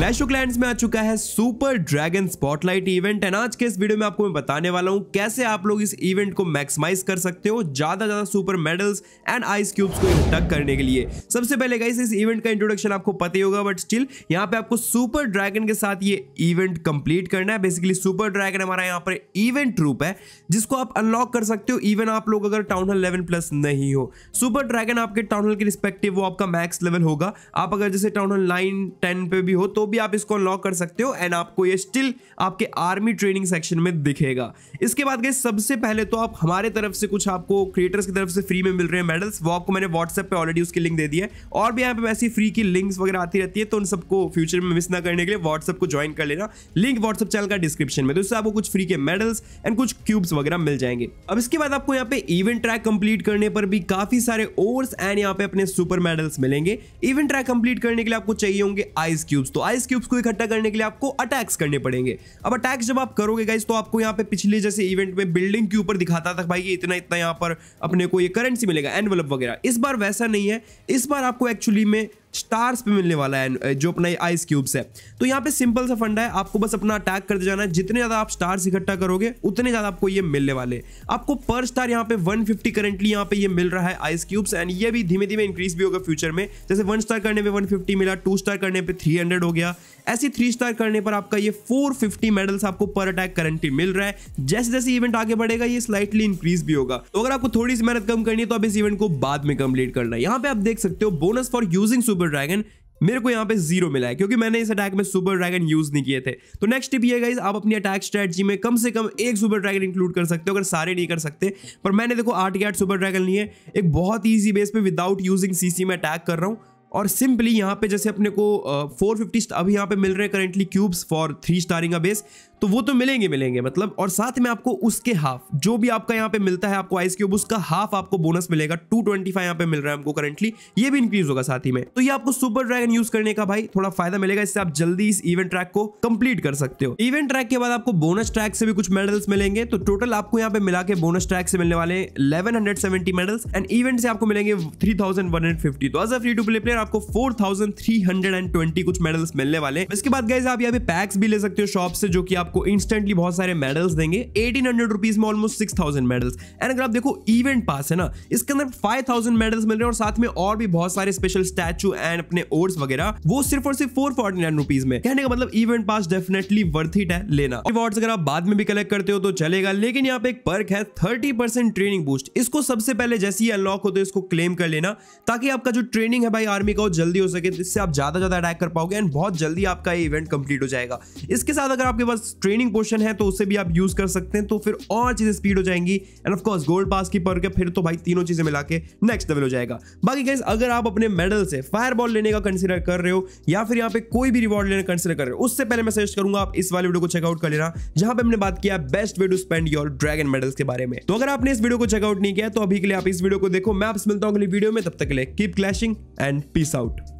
clash of क्लैंड में आ चुका है super dragon spotlight event and आज के इस वीडियो में आपको मैं बताने वाला हूँ कैसे आप लोग इस इवेंट को मैक्सिमाइज कर सकते हो ज्यादा ज्यादा super medals and ice cubes को इंटक करने के लिए सबसे पहले गाइस इस इवेंट का इंट्रोडक्शन आपको पता ही होगा बट स्टिल यहाँ पे आपको सुपर ड्रैगन के साथ ये इवेंट कंप्लीट करना है बेसिकली सुपर ड्रैगन हमारा यहाँ पर इवेंट रूप है जिसको आप अनलॉक कर सकते हो इवन आप लोग अगर टाउन हॉल लेवल प्लस नहीं हो सुपर ड्रैगन आपके टाउन हॉल के रिस्पेक्टिव वो आपका मैक्स लेवल होगा आप अगर जैसे टाउन हॉल नाइन टेन पे भी हो तो भी आप इसको अनलॉक कर सकते हो एंड आपको ये स्टिल आपके आर्मी ट्रेनिंग सेक्शन में दिखेगा इसके बाद गए सबसे पहले तो आप हमारे तरफ से कुछ आपको क्रिएटर्स की तरफ से फ्री में मिल रहे हैं मेडल्स वो आपको मैंने व्हाट्सएप पे ऑलरेडी उसकी लिंक दे दी है और भी यहाँ पे वैसी फ्री की लिंक्स वगैरह आती रहती है तो उन सबको फ्यूचर में मिस ना करने के लिए व्हाट्सएप को ज्वाइन कर लेना लिंक व्हाट्सएप चैनल का डिस्क्रिप्शन में तो इससे आपको कुछ फ्री के मेडल्स एंड कुछ क्यूब्स वगैरह मिल जाएंगे अब इसके बाद आपको यहाँ पे इवेंट ट्रैक कंप्लीट करने पर भी काफी सारे ओवर्स एंड यहाँ पे अपने सुपर मेडल्स मिलेंगे इवेंट ट्रैक कंप्लीट करने के लिए आपको चाहिए होंगे आइस क्यूब्स तो आइस आइस क्यूब्स को इकट्ठा करने के लिए आपको अटैक्स करने पड़ेंगे अब अटैक्स जब आप करोगे गाइज तो आपको यहाँ पे पिछले जैसे इवेंट में बिल्डिंग के ऊपर दिखाता था भाई ये इतना इतना यहाँ पर अपने को ये करेंसी मिलेगा एनवलप वगैरह इस बार वैसा नहीं है इस बार आपको एक्चुअली में स्टार्स पे मिलने वाला है जो अपना आइस क्यूब्स है तो यहाँ पे सिंपल सा फंडा है आपको बस अपना अटैक करते जाना है जितने ज़्यादा आप स्टार्स इकट्ठा करोगे उतने ज़्यादा आपको ये मिलने वाले आपको पर स्टार यहाँ पे 150 फिफ्टी करेंटली यहाँ पे ये मिल रहा है आइस क्यूब्स एंड ये भी धीमे धीमे इंक्रीज भी होगा फ्यूचर में जैसे वन स्टार करने पर वन मिला टू स्टार करने पर थ्री हो गया ऐसे थ्री स्टार करने पर आपका ये फोर मेडल्स आपको पर अटैक करंटली मिल रहा है जैसे जैसे इवेंट आगे बढ़ेगा ये स्लाइटली इंक्रीज भी होगा तो अगर आपको थोड़ी सी मेहनत कम करनी है तो आप इस इवेंट को बाद में कंप्लीट करना है यहाँ पे आप देख सकते हो bonus for using super dragon मेरे को यहाँ पे जीरो मिला है क्योंकि मैंने इस अटैक में सुपर ड्रैगन यूज नहीं किए थे तो नेक्स्ट टिप ये गाइज आप अपनी अटैक स्ट्रेटजी में कम से कम एक सुपर ड्रैगन इंक्लूड कर सकते हो अगर सारे नहीं कर सकते पर मैंने देखो आठ के आठ सुपर ड्रैगन लिए एक बहुत ईजी बेस पे विदाउट यूजिंग सीसी में अटैक कर रहा हूँ और सिंपली यहाँ पे जैसे अपने को फोर फिफ्टी अब यहाँ पे मिल रहे हैं currently cubes for three starring का बेस तो वो तो मिलेंगे मिलेंगे मतलब और साथ में आपको उसके हाफ जो भी आपका यहाँ पे मिलता है आपको आइस क्यूब उसका हाफ आपको बोनस मिलेगा टू ट्वेंटी फाइव यहाँ पे मिल रहा है हमको करंटली ये भी इंक्रीज होगा साथ ही में तो ये आपको सुपर ड्रैगन यूज करने का भाई थोड़ा फायदा मिलेगा इससे आप जल्दी इस इवेंट ट्रैक को कंप्लीट कर सकते हो इवेंट ट्रैक के बाद आपको बोनस ट्रैक से भी कुछ मेडल्स मिलेंगे तो टोटल आपको यहाँ पे मिला के बोनस ट्रैक से मिलने वाले eleven hundred seventy medals and event से आपको मिलेंगे three thousand one hundred fifty तो as a free to play player आपको four thousand three hundred and twenty कुछ मेडल्स मिलने वाले इसके बाद गए आप यहाँ पे पैक्स भी ले सकते हो शॉप से जो कि आप आपको इंस्टेंटली बहुत सारे मेडल्स देंगे एटीन हंड्रेड रुपीज में almost six thousand medals and अगर आप देखो इवेंट पास है ना इसके अंदर फाइव थाउजेंड मेडल्स मिल रहे हैं और साथ में और भी बहुत सारे स्पेशल स्टैचू एंड अपने ओर्स वगैरह वो सिर्फ और सिर्फ फोर फोर्टी नाइन रुपीज में कहने का मतलब event pass definitely worth it है लेना रिवॉर्ड्स अगर आप बाद में भी कलेक्ट करते हो तो चलेगा लेकिन यहाँ पे एक पर्क है थर्टी परसेंट ट्रेनिंग बूस्ट इसको सबसे पहले जैसे ही अनलॉक होते इसको क्लेम कर लेना ताकि आपका जो ट्रेनिंग है भाई आर्मी का वो जल्दी हो सके तो इससे आप ज्यादा ज्यादा अटैक कर पाओगे एंड बहुत जल्दी आपका इवेंट कंप्लीट हो जाएगा इसके साथ अगर आपके पास ट्रेनिंग पोर्शन है तो उसे भी आप यूज कर सकते हैं तो फिर और चीजें स्पीड हो जाएंगी एंड ऑफकोर्स गोल्ड पास की पर फिर तो भाई तीनों चीजें मिला के नेक्स्ट लेवल हो जाएगा बाकी गाइज अगर आप अपने मेडल से फायर बॉल लेने का कंसिडर कर रहे हो या फिर यहाँ पे कोई भी रिवॉर्ड लेना कंसिडर कर रहे हो उससे पहले मैं सजेस्ट करूंगा आप इस वाले वीडियो को चेकआउट कर लेना जहां पर हमने बात किया best way to spend your dragon medals के बारे में तो अगर आपने इस वीडियो को चेकआउट नहीं किया तो अभी के लिए आप इस वीडियो को देखो मैं आपसे मिलता हूँ अगली वीडियो में तब तक के लिए keep clashing and peace out